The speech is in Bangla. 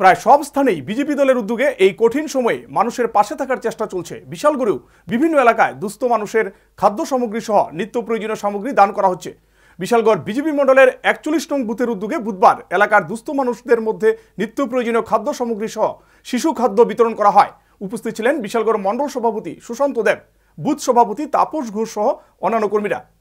প্রায় সব স্থানেই বিজেপি দলের উদ্যোগে এই কঠিন সময়ে মানুষের পাশে থাকার চেষ্টা চলছে বিশালগুড়িও বিভিন্ন এলাকায় দুস্থ মানুষের খাদ্য সামগ্রী সহ নিত্য প্রয়োজনীয় সামগ্রী দান করা হচ্ছে বিশালগড় বিজেপি মণ্ডলের একচল্লিশ নং বুথের উদ্যোগে বুধবার এলাকার দুস্থ মানুষদের মধ্যে নিত্য প্রয়োজনীয় খাদ্য সামগ্রী সহ শিশু খাদ্য বিতরণ করা হয় উপস্থিত ছিলেন বিশালগড় মণ্ডল সভাপতি সুশান্ত দেব বুথ সভাপতি তাপস ঘোষ সহ অন্যান্য কর্মীরা